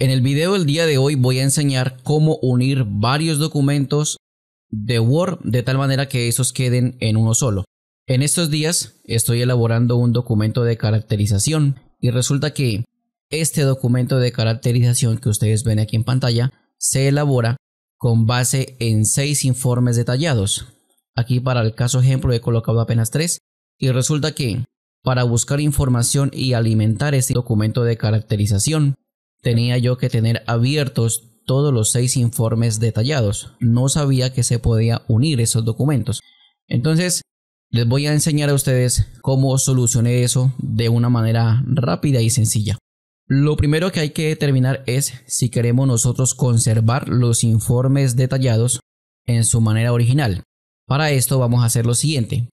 En el video del día de hoy voy a enseñar cómo unir varios documentos de Word de tal manera que esos queden en uno solo. En estos días estoy elaborando un documento de caracterización y resulta que este documento de caracterización que ustedes ven aquí en pantalla se elabora con base en seis informes detallados. Aquí para el caso ejemplo he colocado apenas tres y resulta que para buscar información y alimentar este documento de caracterización tenía yo que tener abiertos todos los seis informes detallados. No sabía que se podía unir esos documentos. Entonces, les voy a enseñar a ustedes cómo solucioné eso de una manera rápida y sencilla. Lo primero que hay que determinar es si queremos nosotros conservar los informes detallados en su manera original. Para esto vamos a hacer lo siguiente.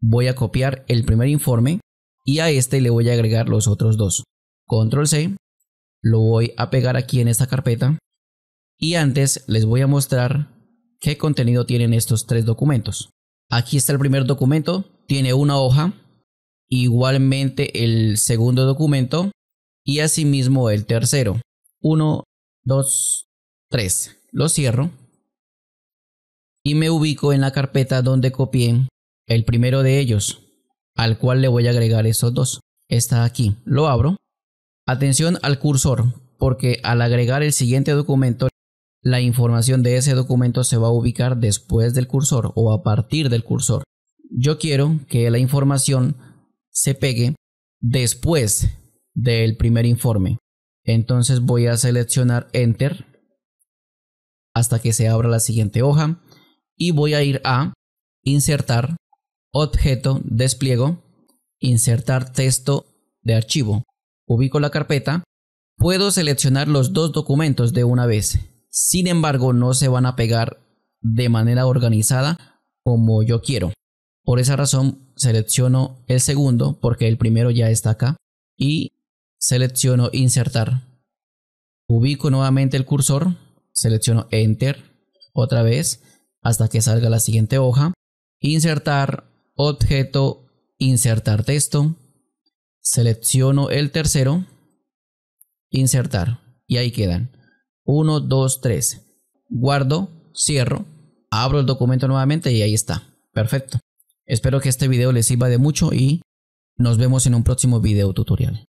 Voy a copiar el primer informe y a este le voy a agregar los otros dos. Control C lo voy a pegar aquí en esta carpeta. Y antes les voy a mostrar qué contenido tienen estos tres documentos. Aquí está el primer documento, tiene una hoja, igualmente el segundo documento y asimismo el tercero. Uno, dos, tres Lo cierro y me ubico en la carpeta donde copié el primero de ellos, al cual le voy a agregar esos dos. Está aquí, lo abro Atención al cursor, porque al agregar el siguiente documento, la información de ese documento se va a ubicar después del cursor o a partir del cursor. Yo quiero que la información se pegue después del primer informe. Entonces voy a seleccionar Enter hasta que se abra la siguiente hoja y voy a ir a Insertar, Objeto, Despliego, Insertar texto de archivo ubico la carpeta, puedo seleccionar los dos documentos de una vez. Sin embargo, no se van a pegar de manera organizada como yo quiero. Por esa razón, selecciono el segundo porque el primero ya está acá y selecciono insertar. Ubico nuevamente el cursor, selecciono enter otra vez hasta que salga la siguiente hoja, insertar objeto, insertar texto, selecciono el tercero, insertar y ahí quedan 1, 2, 3. Guardo, cierro, abro el documento nuevamente y ahí está. Perfecto. Espero que este video les sirva de mucho y nos vemos en un próximo video tutorial.